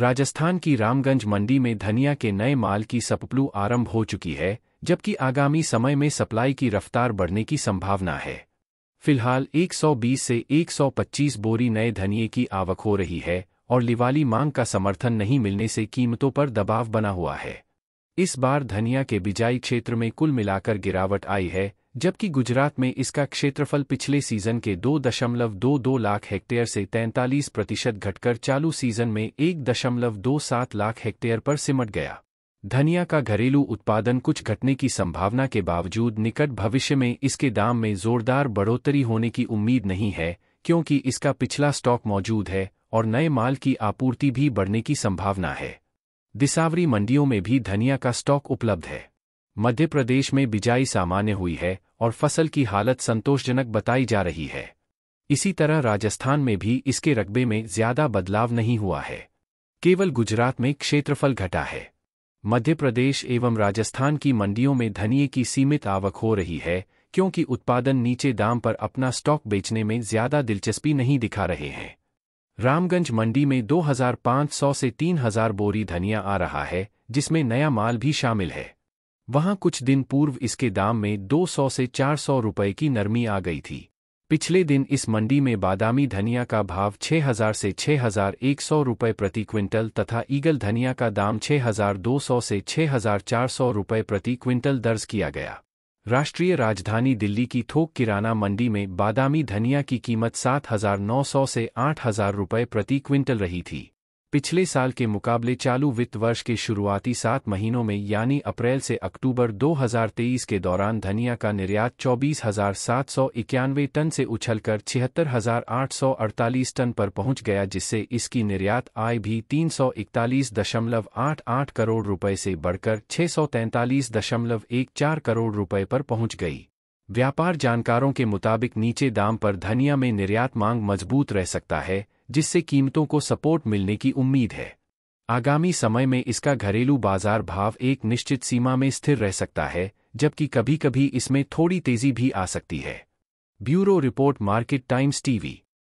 राजस्थान की रामगंज मंडी में धनिया के नए माल की सपप्लू आरंभ हो चुकी है जबकि आगामी समय में सप्लाई की रफ्तार बढ़ने की संभावना है फिलहाल 120 से 125 बोरी नए धनिये की आवक हो रही है और लिवाली मांग का समर्थन नहीं मिलने से कीमतों पर दबाव बना हुआ है इस बार धनिया के बिजाई क्षेत्र में कुल मिलाकर गिरावट आई है जबकि गुजरात में इसका क्षेत्रफल पिछले सीजन के दो दशमलव दो दो लाख हेक्टेयर से 43 प्रतिशत घटकर चालू सीजन में एक दशमलव दो सात लाख हेक्टेयर पर सिमट गया धनिया का घरेलू उत्पादन कुछ घटने की संभावना के बावजूद निकट भविष्य में इसके दाम में जोरदार बढ़ोतरी होने की उम्मीद नहीं है क्योंकि इसका पिछला स्टॉक मौजूद है और नए माल की आपूर्ति भी बढ़ने की संभावना है दिसावरी मंडियों में भी धनिया का स्टॉक उपलब्ध है मध्य प्रदेश में बिजाई सामान्य हुई है और फसल की हालत संतोषजनक बताई जा रही है इसी तरह राजस्थान में भी इसके रकबे में ज्यादा बदलाव नहीं हुआ है केवल गुजरात में क्षेत्रफल घटा है मध्य प्रदेश एवं राजस्थान की मंडियों में धनिये की सीमित आवक हो रही है क्योंकि उत्पादन नीचे दाम पर अपना स्टॉक बेचने में ज्यादा दिलचस्पी नहीं दिखा रहे हैं रामगंज मंडी में 2500 से 3000 बोरी धनिया आ रहा है जिसमें नया माल भी शामिल है वहां कुछ दिन पूर्व इसके दाम में 200 से 400 रुपए की नरमी आ गई थी पिछले दिन इस मंडी में बादामी धनिया का भाव 6000 से 6100 रुपए प्रति क्विंटल तथा ईगल धनिया का दाम 6200 से 6400 रुपए प्रति क्विंटल दर्ज किया गया राष्ट्रीय राजधानी दिल्ली की थोक किराना मंडी में बादामी धनिया की कीमत 7900 से 8000 रुपए प्रति क्विंटल रही थी पिछले साल के मुकाबले चालू वित्त वर्ष के शुरुआती सात महीनों में यानी अप्रैल से अक्टूबर 2023 के दौरान धनिया का निर्यात चौबीस हजार सात सौ इक्यानवे टन से उछलकर छिहत्तर हजार आठ सौ अड़तालीस टन पर पहुंच गया जिससे इसकी निर्यात आय भी तीन सौ इकतालीस दशमलव आठ आठ करोड़ रुपए से बढ़कर छह सौ तैंतालीस दशमलव एक चार करोड़ रुपए पर पहुंच गई व्यापार जानकारों के मुताबिक नीचे दाम पर धनिया में निर्यात मांग मजबूत रह सकता है जिससे कीमतों को सपोर्ट मिलने की उम्मीद है आगामी समय में इसका घरेलू बाजार भाव एक निश्चित सीमा में स्थिर रह सकता है जबकि कभी कभी इसमें थोड़ी तेजी भी आ सकती है bureau report market times TV